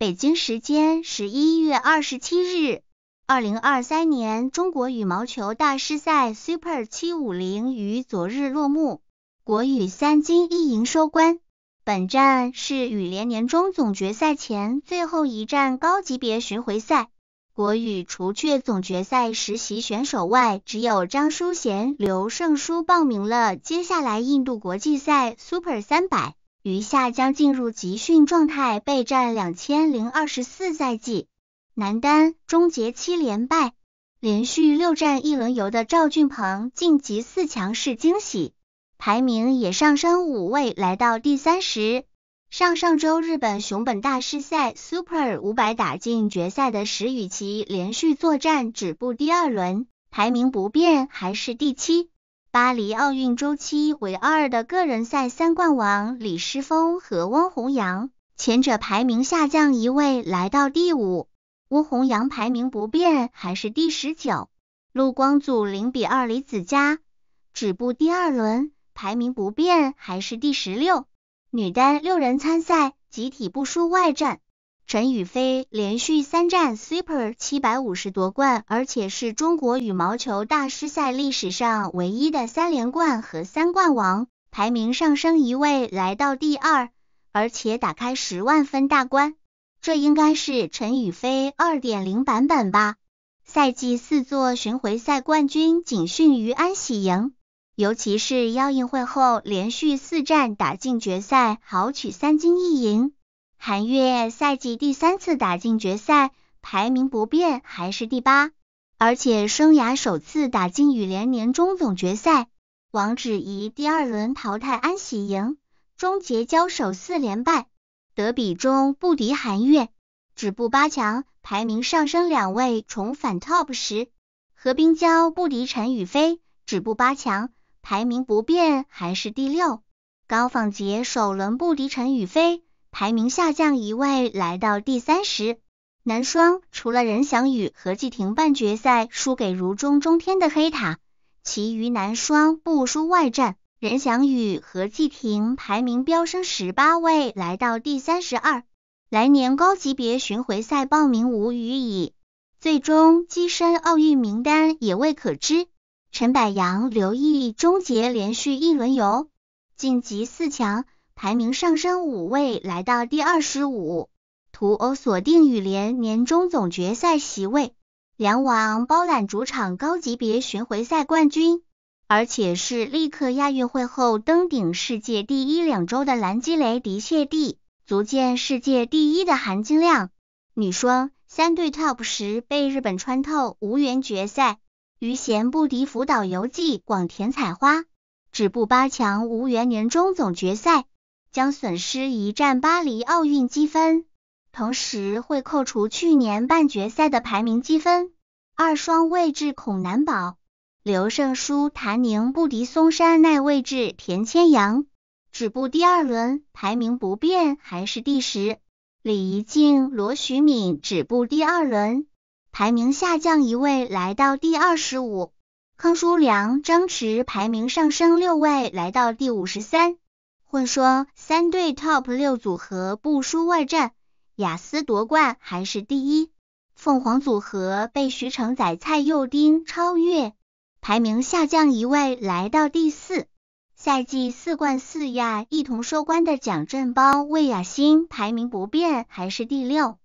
北京时间十一月二十七日，二零二三年中国羽毛球大师赛 Super 七五零于昨日落幕，国羽三金一银收官。本站是羽联年终总决赛前最后一站高级别巡回赛，国羽除却总决赛实习选手外，只有张淑贤、刘胜书报名了接下来印度国际赛 Super 三百。余下将进入集训状态备战两千零二十四赛季。男单终结七连败，连续六战一轮游的赵俊鹏晋级四强是惊喜，排名也上升五位来到第三十。上上周日本熊本大师赛 Super 五百打进决赛的石宇奇连续作战止步第二轮，排名不变还是第七。巴黎奥运周期为二的个人赛三冠王李诗沣和翁宏洋，前者排名下降一位，来到第五；翁宏洋排名不变，还是第十九。陆光祖零比二李子嘉，止步第二轮，排名不变，还是第十六。女单六人参赛，集体不输外战。陈雨菲连续三战 Super 七百五十夺冠，而且是中国羽毛球大师赛历史上唯一的三连冠和三冠王，排名上升一位来到第二，而且打开十万分大关，这应该是陈雨菲二点零版本吧？赛季四座巡回赛冠军仅逊于安喜莹，尤其是亚运会后连续四战打进决赛，豪取三金一银。韩月赛季第三次打进决赛，排名不变还是第八，而且生涯首次打进羽联年终总决赛。王芷怡第二轮淘汰安喜莹，终结交手四连败，德比中不敌韩月，止步八强，排名上升两位重返 Top 十。何冰娇不敌陈雨菲，止步八强，排名不变还是第六。高仿杰首轮不敌陈雨菲。排名下降一位，来到第三十。男双除了任翔宇和季婷半决赛输给如中中天的黑塔，其余男双不输外战。任翔宇和季婷排名飙升十八位，来到第三十二。来年高级别巡回赛报名无虞矣，最终跻身奥运名单也未可知。陈柏阳、刘毅终结连续一轮游，晋级四强。排名上升五位，来到第二十五。图欧锁定羽联年终总决赛席位，梁王包揽主场高级别巡回赛冠军，而且是立刻亚运会后登顶世界第一两周的蓝基雷迪谢蒂，足见世界第一的含金量。女双三对 top 十被日本穿透，无缘决赛，于贤不敌福岛游记广田彩花，止步八强，无缘年终总决赛。将损失一战巴黎奥运积分，同时会扣除去年半决赛的排名积分。二双位置恐难保，刘胜书、谭宁不敌松山奈位置田千阳，止步第二轮，排名不变，还是第十。李怡静、罗徐敏止步第二轮，排名下降一位，来到第二十五。康舒良、张弛排名上升六位，来到第五十三。混双三对 top 六组合不输外战，雅思夺冠还是第一。凤凰组合被徐承宰、蔡佑丁超越，排名下降一位，来到第四。赛季四冠四亚一同收官的蒋振邦、魏雅欣排名不变，还是第六。